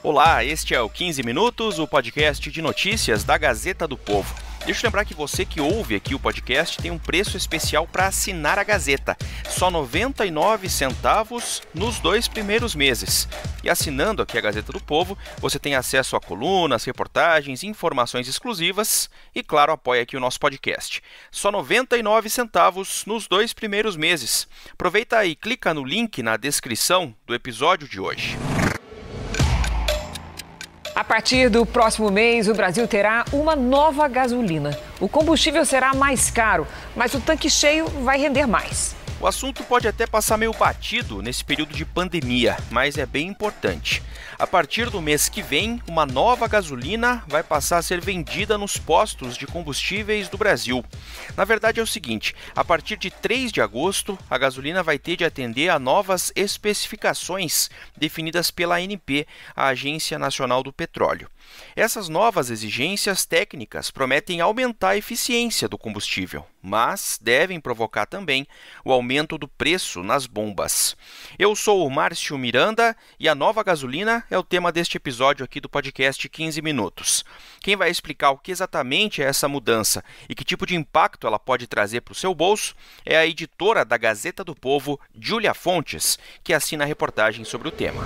Olá, este é o 15 Minutos, o podcast de notícias da Gazeta do Povo. Deixa eu lembrar que você que ouve aqui o podcast tem um preço especial para assinar a Gazeta. Só 99 centavos nos dois primeiros meses. E assinando aqui a Gazeta do Povo, você tem acesso a colunas, reportagens, informações exclusivas e, claro, apoia aqui o nosso podcast. Só 99 centavos nos dois primeiros meses. Aproveita e clica no link na descrição do episódio de hoje. A partir do próximo mês, o Brasil terá uma nova gasolina. O combustível será mais caro, mas o tanque cheio vai render mais. O assunto pode até passar meio batido nesse período de pandemia, mas é bem importante. A partir do mês que vem, uma nova gasolina vai passar a ser vendida nos postos de combustíveis do Brasil. Na verdade, é o seguinte: a partir de 3 de agosto, a gasolina vai ter de atender a novas especificações definidas pela ANP, a Agência Nacional do Petróleo. Essas novas exigências técnicas prometem aumentar a eficiência do combustível, mas devem provocar também o aumento do preço nas bombas. Eu sou o Márcio Miranda e a nova gasolina é o tema deste episódio aqui do podcast 15 Minutos. Quem vai explicar o que exatamente é essa mudança e que tipo de impacto ela pode trazer para o seu bolso é a editora da Gazeta do Povo, Júlia Fontes, que assina a reportagem sobre o tema.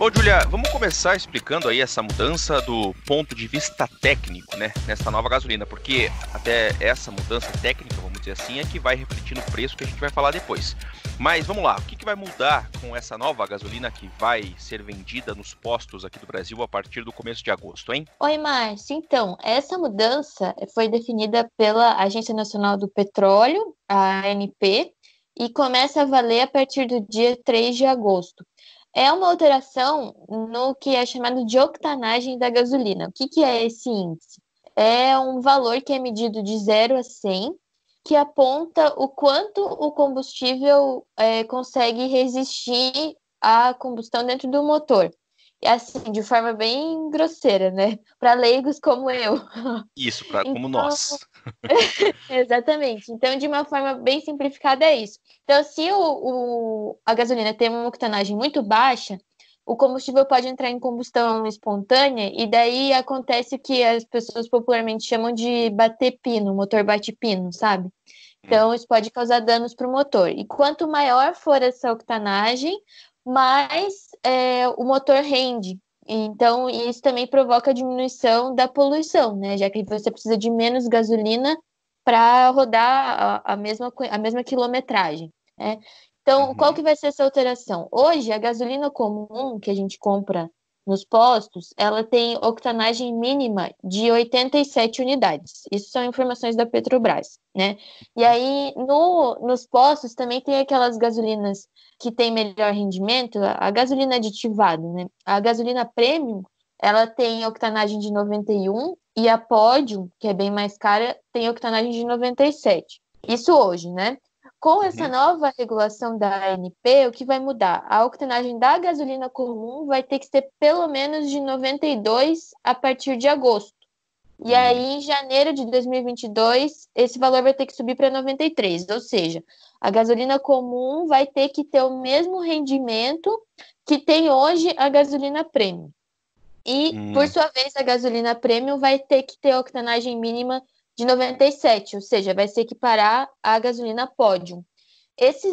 Bom, Julia, vamos começar explicando aí essa mudança do ponto de vista técnico, né, nessa nova gasolina, porque até essa mudança técnica, vamos dizer assim, é que vai refletir no preço que a gente vai falar depois. Mas vamos lá, o que, que vai mudar com essa nova gasolina que vai ser vendida nos postos aqui do Brasil a partir do começo de agosto, hein? Oi, Márcio. Então, essa mudança foi definida pela Agência Nacional do Petróleo, a ANP, e começa a valer a partir do dia 3 de agosto é uma alteração no que é chamado de octanagem da gasolina. O que, que é esse índice? É um valor que é medido de 0 a 100, que aponta o quanto o combustível é, consegue resistir à combustão dentro do motor assim, de forma bem grosseira, né? Para leigos como eu. Isso, pra, então... como nós. Exatamente. Então, de uma forma bem simplificada, é isso. Então, se o, o, a gasolina tem uma octanagem muito baixa, o combustível pode entrar em combustão espontânea e daí acontece o que as pessoas popularmente chamam de bater pino, motor bate pino, sabe? Então, hum. isso pode causar danos para o motor. E quanto maior for essa octanagem, mas é, o motor rende. Então, isso também provoca a diminuição da poluição, né? Já que você precisa de menos gasolina para rodar a, a, mesma, a mesma quilometragem. Né? Então, uhum. qual que vai ser essa alteração? Hoje, a gasolina comum que a gente compra nos postos, ela tem octanagem mínima de 87 unidades. Isso são informações da Petrobras, né? E aí, no, nos postos também tem aquelas gasolinas que têm melhor rendimento, a gasolina aditivada, né? A gasolina premium, ela tem octanagem de 91 e a pódio, que é bem mais cara, tem octanagem de 97. Isso hoje, né? Com uhum. essa nova regulação da ANP, o que vai mudar? A octanagem da gasolina comum vai ter que ser pelo menos de 92 a partir de agosto. E uhum. aí, em janeiro de 2022, esse valor vai ter que subir para 93, ou seja, a gasolina comum vai ter que ter o mesmo rendimento que tem hoje a gasolina premium. E, por hum. sua vez, a gasolina premium vai ter que ter a octanagem mínima de 97, ou seja, vai se equiparar à gasolina pódio.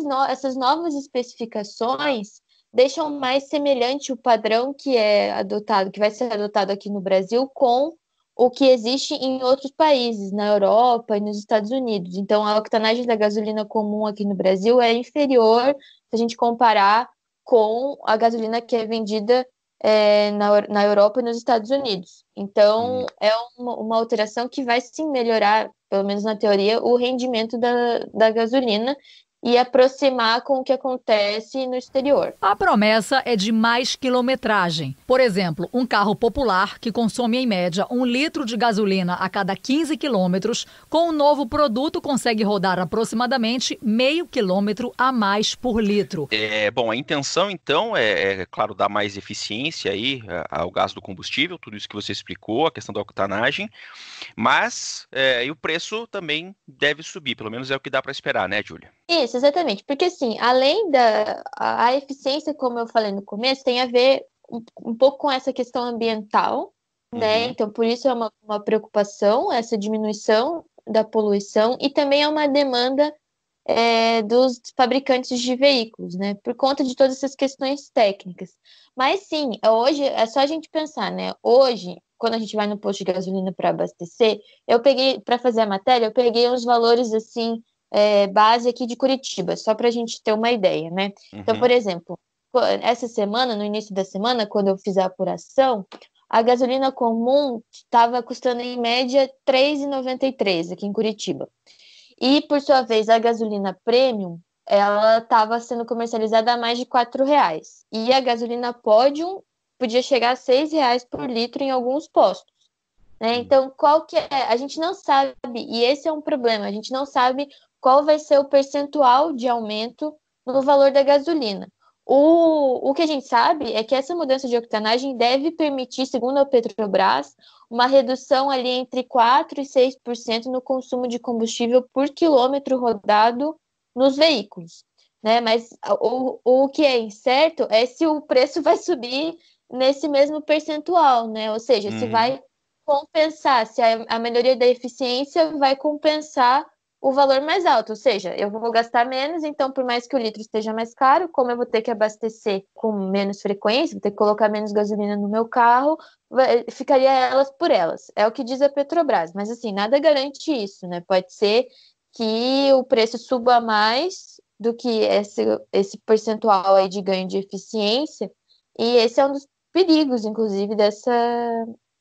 No, essas novas especificações deixam mais semelhante o padrão que é adotado, que vai ser adotado aqui no Brasil com o que existe em outros países, na Europa e nos Estados Unidos. Então, a octanagem da gasolina comum aqui no Brasil é inferior se a gente comparar com a gasolina que é vendida é, na, na Europa e nos Estados Unidos. Então, uhum. é uma, uma, alteração que vai sim melhorar, pelo menos na teoria, o rendimento da, da gasolina e aproximar com o que acontece no exterior. A promessa é de mais quilometragem. Por exemplo, um carro popular que consome em média um litro de gasolina a cada 15 quilômetros, com o um novo produto consegue rodar aproximadamente meio quilômetro a mais por litro. É bom. A intenção então é, é claro dar mais eficiência aí ao gasto do combustível, tudo isso que você explicou, a questão da octanagem, mas é, o preço também deve subir. Pelo menos é o que dá para esperar, né, Júlia? Isso, exatamente. Porque, assim, além da a, eficiência, como eu falei no começo, tem a ver um, um pouco com essa questão ambiental, né? uhum. né? Então, por isso é uma, uma preocupação essa diminuição da poluição e também é uma demanda é, dos fabricantes de veículos, né? Por conta de todas essas questões técnicas. Mas sim, hoje é só a gente pensar, né? Hoje, quando a gente vai no posto de gasolina para abastecer, eu peguei para fazer a matéria, eu peguei uns valores assim é, base aqui de Curitiba, só para a gente ter uma ideia, né? Então, uhum. Então, por exemplo, essa semana, no início da semana, quando eu fiz a apuração, a gasolina comum estava custando em média R$ 3,93 aqui em Curitiba. E, por sua vez, a gasolina premium, ela estava sendo comercializada a mais de R$ reais. E a gasolina pódium podia chegar a R$ reais por litro em alguns postos. Né? Então, qual que é? A gente não sabe, e esse é um problema, a gente não sabe qual vai ser o percentual de aumento no valor da gasolina. O, o que a gente sabe é que essa mudança de octanagem deve permitir, segundo a Petrobras, uma redução ali entre 4% e 6% no consumo de combustível por quilômetro rodado nos veículos. Né? Mas o, o que é incerto é se o preço vai subir nesse mesmo percentual, né? ou seja, se uhum. vai compensar, se a, a melhoria da eficiência vai compensar o valor mais alto, ou seja, eu vou gastar menos, então por mais que o litro esteja mais caro, como eu vou ter que abastecer com menos frequência, vou ter que colocar menos gasolina no meu carro, vai, ficaria elas por elas. É o que diz a Petrobras, mas assim, nada garante isso, né? Pode ser que o preço suba mais do que esse, esse percentual aí de ganho de eficiência, e esse é um dos perigos, inclusive, dessa,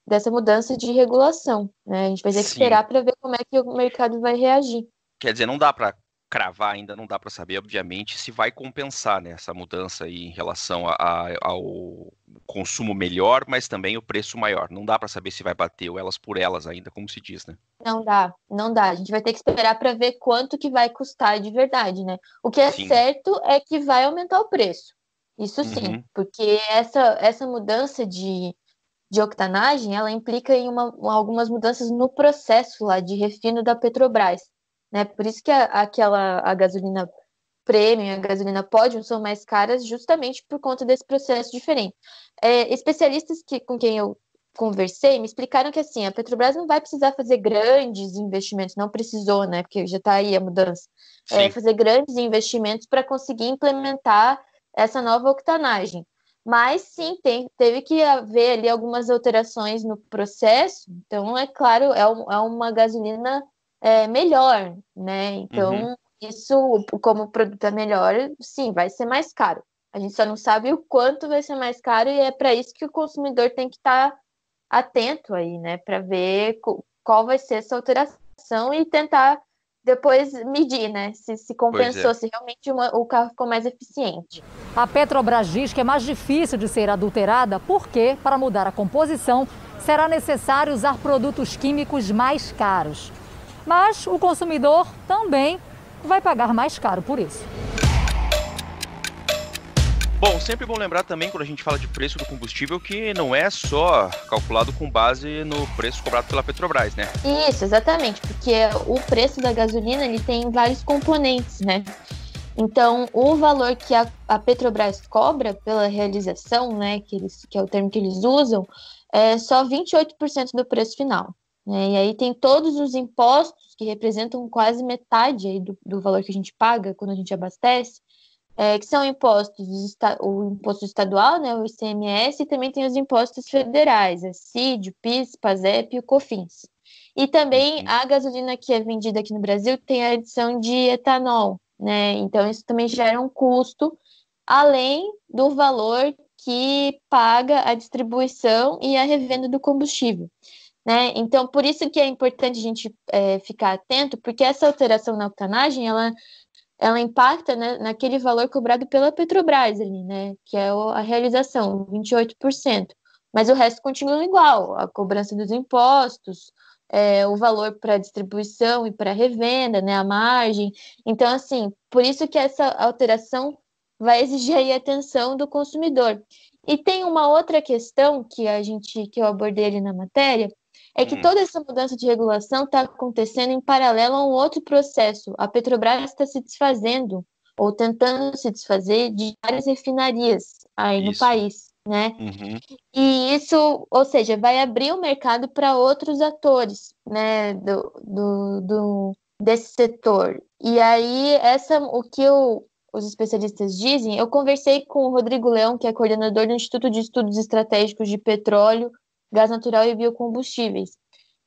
dessa mudança de regulação. Né? A gente vai ter que Sim. esperar para ver como é que o mercado vai reagir. Quer dizer, não dá para cravar ainda, não dá para saber, obviamente, se vai compensar né, essa mudança aí em relação a, a, ao consumo melhor, mas também o preço maior. Não dá para saber se vai bater o elas por elas ainda, como se diz, né? Não dá, não dá. A gente vai ter que esperar para ver quanto que vai custar de verdade, né? O que é sim. certo é que vai aumentar o preço. Isso sim, uhum. porque essa, essa mudança de, de octanagem, ela implica em uma, algumas mudanças no processo lá de refino da Petrobras, né? Por isso que a, aquela a gasolina premium, a gasolina pódio são mais caras justamente por conta desse processo diferente. É, especialistas que, com quem eu conversei me explicaram que assim a Petrobras não vai precisar fazer grandes investimentos, não precisou, né? Porque já está aí a mudança, é, fazer grandes investimentos para conseguir implementar essa nova octanagem. Mas sim, tem, teve que haver ali algumas alterações no processo. Então, é claro, é, um, é uma gasolina é, melhor, né? Então, uhum. isso, como produto é melhor, sim, vai ser mais caro. A gente só não sabe o quanto vai ser mais caro e é para isso que o consumidor tem que estar tá atento aí, né? Para ver qual vai ser essa alteração e tentar depois medir, né? Se, se compensou, é. se realmente uma, o carro ficou mais eficiente. A Petrobras diz que é mais difícil de ser adulterada porque, para mudar a composição, será necessário usar produtos químicos mais caros. Mas o consumidor também vai pagar mais caro por isso. Bom, sempre bom lembrar também quando a gente fala de preço do combustível que não é só calculado com base no preço cobrado pela Petrobras, né? Isso, exatamente, porque o preço da gasolina ele tem vários componentes, né? Então, o valor que a, a Petrobras cobra pela realização, né, que, eles, que é o termo que eles usam, é só 28% do preço final. Né? E aí tem todos os impostos que representam quase metade do, do valor que a gente paga quando a gente abastece, é, que são impostos, o imposto estadual, né, o ICMS, e também tem os impostos federais, é a CID, o PIS, PASEP e o COFINS. E também uhum. a gasolina que é vendida aqui no Brasil tem a adição de etanol, né? Então isso também gera um custo, além do valor que paga a distribuição e a revenda do combustível. Né? Então, por isso que é importante a gente é, ficar atento, porque essa alteração na octanagem, ela ela impacta né, naquele valor cobrado pela Petrobras ali, né, que é a realização, 28%. Mas o resto continua igual, a cobrança dos impostos, é, o valor para distribuição e para revenda, né, a margem. Então, assim, por isso que essa alteração vai exigir aí atenção do consumidor. E tem uma outra questão que a gente que eu abordei ali na matéria, é que hum. toda essa mudança de regulação está acontecendo em paralelo a um outro processo. A Petrobras está se desfazendo ou tentando se desfazer de várias refinarias aí isso. no país, né? Uhum. E isso, ou seja, vai abrir o mercado para outros atores, né, do, do, do, desse setor. E aí essa, o que eu, os especialistas dizem, eu conversei com o Rodrigo Leão, que é coordenador do Instituto de Estudos Estratégicos de Petróleo gás natural e biocombustíveis.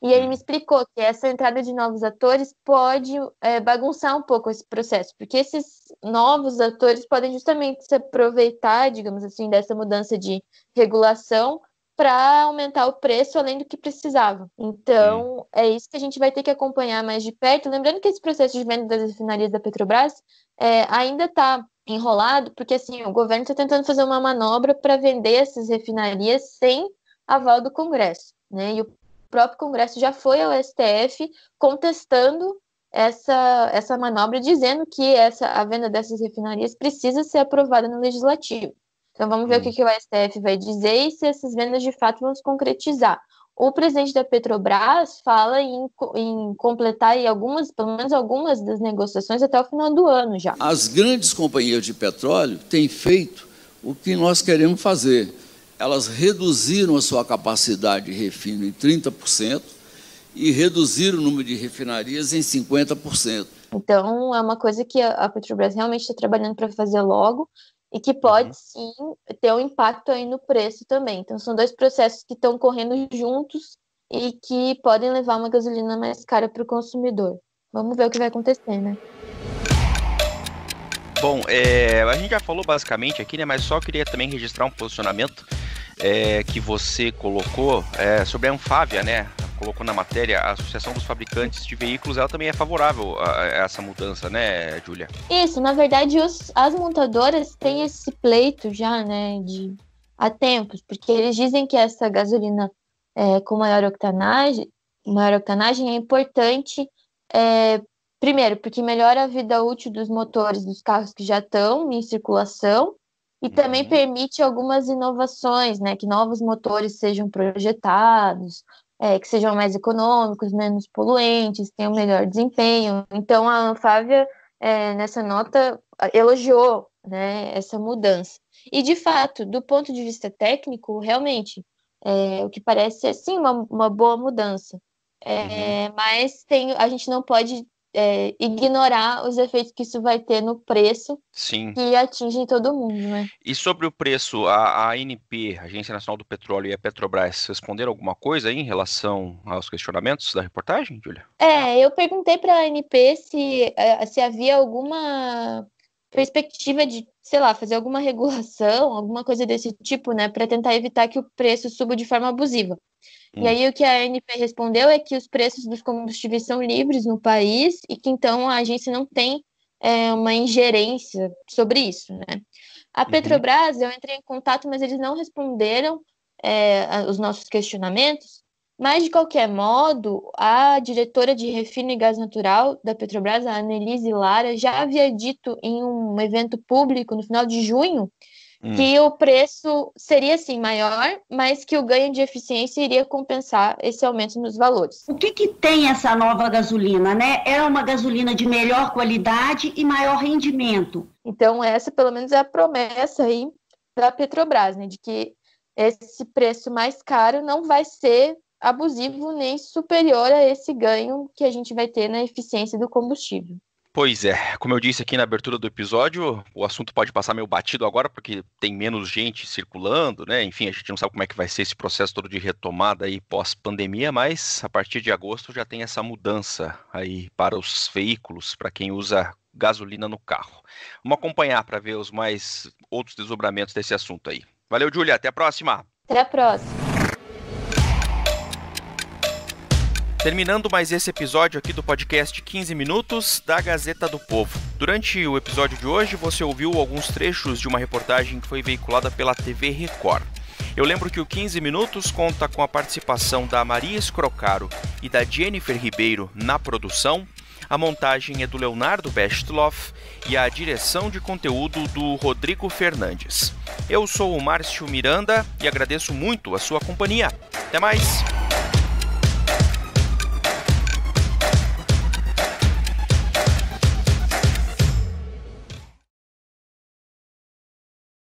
E ele hum. me explicou que essa entrada de novos atores pode é, bagunçar um pouco esse processo, porque esses novos atores podem justamente se aproveitar, digamos assim, dessa mudança de regulação para aumentar o preço além do que precisava. Então, é isso que a gente vai ter que acompanhar mais de perto. Lembrando que esse processo de venda das refinarias da Petrobras é, ainda está enrolado, porque assim, o governo está tentando fazer uma manobra para vender essas refinarias sem aval do Congresso. Né? E o próprio Congresso já foi ao STF contestando essa, essa manobra, dizendo que essa, a venda dessas refinarias precisa ser aprovada no Legislativo. Então vamos ver o que, hum. que o STF vai dizer e se essas vendas de fato vão se concretizar. O presidente da Petrobras fala em, em completar aí algumas, pelo menos algumas das negociações até o final do ano já. As grandes companhias de petróleo têm feito o que nós queremos fazer elas reduziram a sua capacidade de refino em 30% e reduziram o número de refinarias em 50%. Então, é uma coisa que a Petrobras realmente está trabalhando para fazer logo e que pode, uhum. sim, ter um impacto aí no preço também. Então, são dois processos que estão correndo juntos e que podem levar uma gasolina mais cara para o consumidor. Vamos ver o que vai acontecer, né? Bom, é, a gente já falou basicamente aqui, né? Mas só queria também registrar um posicionamento é, que você colocou é, sobre a Anfávia, né? Colocou na matéria, a Associação dos Fabricantes de Veículos, ela também é favorável a, a essa mudança, né, Júlia? Isso, na verdade, os, as montadoras têm esse pleito já, né, de, há tempos, porque eles dizem que essa gasolina é, com maior octanagem, maior octanagem é importante, é, primeiro, porque melhora a vida útil dos motores dos carros que já estão em circulação, e uhum. também uhum. permite algumas inovações, né? Que novos motores sejam projetados, é, que sejam mais econômicos, menos poluentes, tenham melhor desempenho. Então, a Anfávia, é, nessa nota, elogiou né, essa mudança. E, de fato, do ponto de vista técnico, realmente, é, o que parece é, sim, uma, uma boa mudança. É, uhum. Mas tem, a gente não pode é, ignorar os efeitos que isso vai ter no preço Sim. que atinge todo mundo, né? E sobre o preço, a, a ANP, Agência Nacional do Petróleo e a Petrobras responderam alguma coisa aí em relação aos questionamentos da reportagem, Julia? É, eu perguntei para a ANP se, é, se havia alguma perspectiva de, sei lá, fazer alguma regulação, alguma coisa desse tipo, né, para tentar evitar que o preço suba de forma abusiva. Hum. E aí o que a ANP respondeu é que os preços dos combustíveis são livres no país e que então a agência não tem é, uma ingerência sobre isso, né? A uhum. Petrobras, uhum. eu entrei em contato, mas eles não responderam é, os nossos questionamentos. Mas, de qualquer modo, a diretora de refino e gás natural da Petrobras, a Annelise Lara, já havia dito em um evento público no final de junho hum. que o preço seria sim maior, mas que o ganho de eficiência iria compensar esse aumento nos valores. O que, que tem essa nova gasolina, né? É uma gasolina de melhor qualidade e maior rendimento. Então, essa pelo menos é a promessa aí da Petrobras, né? De que esse preço mais caro não vai ser abusivo nem superior a esse ganho que a gente vai ter na eficiência do combustível. Pois é, como eu disse aqui na abertura do episódio, o assunto pode passar meio batido agora, porque tem menos gente circulando, né? Enfim, a gente não sabe como é que vai ser esse processo todo de retomada aí pós-pandemia, mas a partir de agosto já tem essa mudança aí para os veículos, para quem usa gasolina no carro. Vamos acompanhar para ver os mais outros desdobramentos desse assunto aí. Valeu, Júlia, até a próxima! Até a próxima! Terminando mais esse episódio aqui do podcast 15 Minutos da Gazeta do Povo. Durante o episódio de hoje, você ouviu alguns trechos de uma reportagem que foi veiculada pela TV Record. Eu lembro que o 15 Minutos conta com a participação da Maria Escrocaro e da Jennifer Ribeiro na produção. A montagem é do Leonardo Bestloff e a direção de conteúdo do Rodrigo Fernandes. Eu sou o Márcio Miranda e agradeço muito a sua companhia. Até mais!